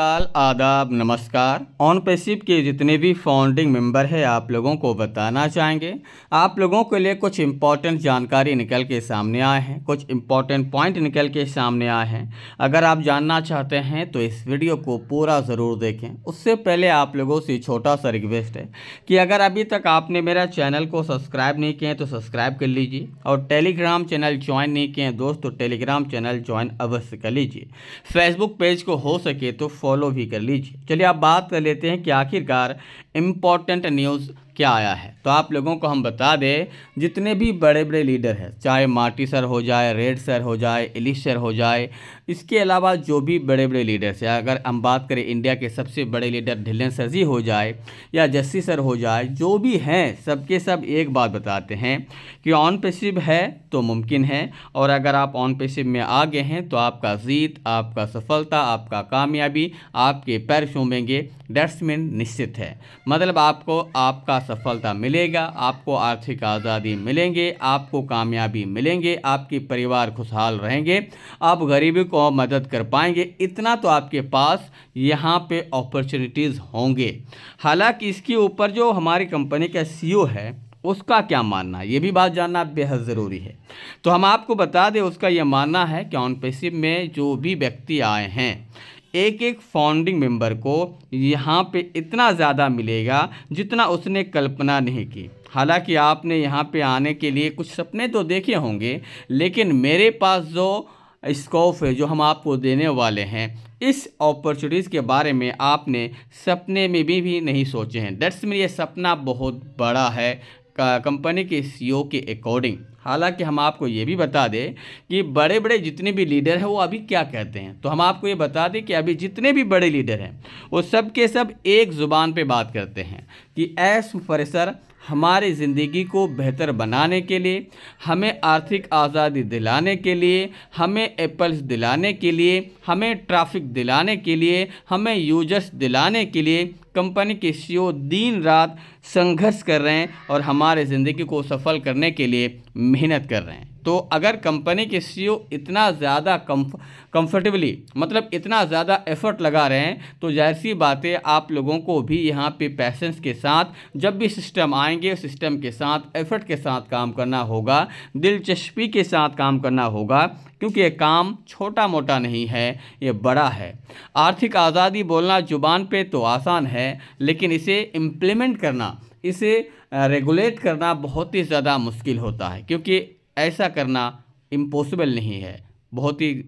काल आदाब नमस्कार ऑन पेसिप के जितने भी फाउंडिंग मेंबर हैं आप लोगों को बताना चाहेंगे आप लोगों के लिए कुछ इम्पॉर्टेंट जानकारी निकल के सामने आए हैं कुछ इम्पॉर्टेंट पॉइंट निकल के सामने आए हैं अगर आप जानना चाहते हैं तो इस वीडियो को पूरा ज़रूर देखें उससे पहले आप लोगों से छोटा सा रिक्वेस्ट है कि अगर अभी तक आपने मेरा चैनल को सब्सक्राइब नहीं किया तो सब्सक्राइब कर लीजिए और टेलीग्राम चैनल ज्वाइन नहीं किए दोस्तों टेलीग्राम चैनल ज्वाइन अवश्य कर लीजिए फेसबुक पेज को हो सके तो फॉलो भी कर लीजिए चलिए आप बात कर लेते हैं कि आखिरकार इम्पॉर्टेंट न्यूज़ क्या आया है तो आप लोगों को हम बता दें जितने भी बड़े बड़े लीडर हैं चाहे मार्टी सर हो जाए रेड सर हो जाए इलिश सर हो जाए इसके अलावा जो भी बड़े बड़े लीडर्स हैं अगर हम बात करें इंडिया के सबसे बड़े लीडर ढिलन सर जी हो जाए या जस्सी सर हो जाए जो भी हैं सबके सब एक बात बताते हैं कि ऑन पेसिव है तो मुमकिन है और अगर आप ऑन पेसिव में आ गए हैं तो आपका जीत आपका सफलता आपका कामयाबी आपके पैर चूमेंगे डस्टमिन निश्चित है मतलब आपको आपका सफलता मिलेगा आपको आर्थिक आज़ादी मिलेंगे आपको कामयाबी मिलेंगे आपके परिवार खुशहाल रहेंगे आप गरीबी को मदद कर पाएंगे इतना तो आपके पास यहाँ पे अपॉर्चुनिटीज़ होंगे हालांकि इसके ऊपर जो हमारी कंपनी का सी e है उसका क्या मानना है ये भी बात जानना बेहद ज़रूरी है तो हम आपको बता दें उसका यह मानना है कि ऑनपेसिव में जो भी व्यक्ति आए हैं एक एक फाउंडिंग मेंबर को यहाँ पे इतना ज़्यादा मिलेगा जितना उसने कल्पना नहीं की हालांकि आपने यहाँ पे आने के लिए कुछ सपने तो देखे होंगे लेकिन मेरे पास जो स्कोप है जो हम आपको देने वाले हैं इस अपॉर्चुनिटीज़ के बारे में आपने सपने में भी, भी नहीं सोचे हैं डेट्स में ये सपना बहुत बड़ा है कंपनी के सी e के अकॉर्डिंग हालांकि हम आपको ये भी बता दें कि बड़े बड़े जितने भी लीडर हैं वो अभी क्या कहते हैं तो हम आपको ये बता दें कि अभी जितने भी बड़े लीडर हैं वो सब के सब एक ज़ुबान पे बात करते हैं कि एस फ्रेसर हमारी ज़िंदगी को बेहतर बनाने के लिए हमें आर्थिक आज़ादी दिलाने के लिए हमें एप्पल्स दिलाने के लिए हमें ट्रैफिक दिलाने के लिए हमें यूजर्स दिलाने के लिए कंपनी के सीईओ e दिन रात संघर्ष कर रहे हैं और हमारे ज़िंदगी को सफल करने के लिए मेहनत कर रहे हैं तो अगर कंपनी के सीईओ e इतना ज़्यादा कंफर्टेबली मतलब इतना ज़्यादा एफर्ट लगा रहे हैं तो जाहिर सी बातें आप लोगों को भी यहाँ पे पैसेंस के साथ जब भी सिस्टम आएंगे सिस्टम के साथ एफर्ट के साथ काम करना होगा दिलचस्पी के साथ काम करना होगा क्योंकि ये काम छोटा मोटा नहीं है ये बड़ा है आर्थिक आज़ादी बोलना जुबान पर तो आसान है लेकिन इसे इम्प्लीमेंट करना इसे रेगुलेट करना बहुत ही ज़्यादा मुश्किल होता है क्योंकि ऐसा करना इम्पॉसिबल नहीं है बहुत ही